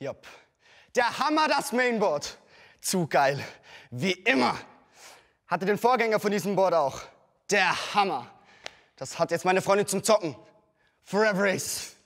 Jupp. Der Hammer, das Mainboard. Zu geil. Wie immer. Hatte den Vorgänger von diesem Board auch. Der Hammer. Das hat jetzt meine Freundin zum Zocken. Forever Race.